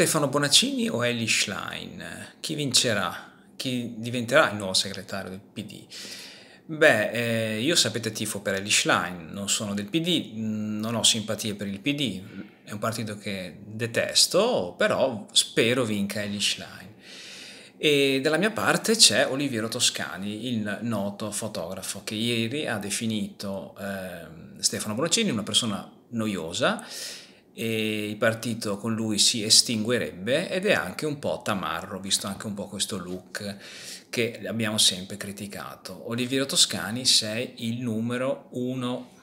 Stefano Bonaccini o Ellie Schlein? Chi vincerà? Chi diventerà il nuovo segretario del PD? Beh, eh, io sapete tifo per Ellie Schlein, non sono del PD, mm, non ho simpatie per il PD, è un partito che detesto, però spero vinca Ellie Schlein. E dalla mia parte c'è Oliviero Toscani, il noto fotografo che ieri ha definito eh, Stefano Bonaccini una persona noiosa e il partito con lui si estinguerebbe ed è anche un po' tamarro, visto anche un po' questo look che abbiamo sempre criticato. Oliviero Toscani sei il numero uno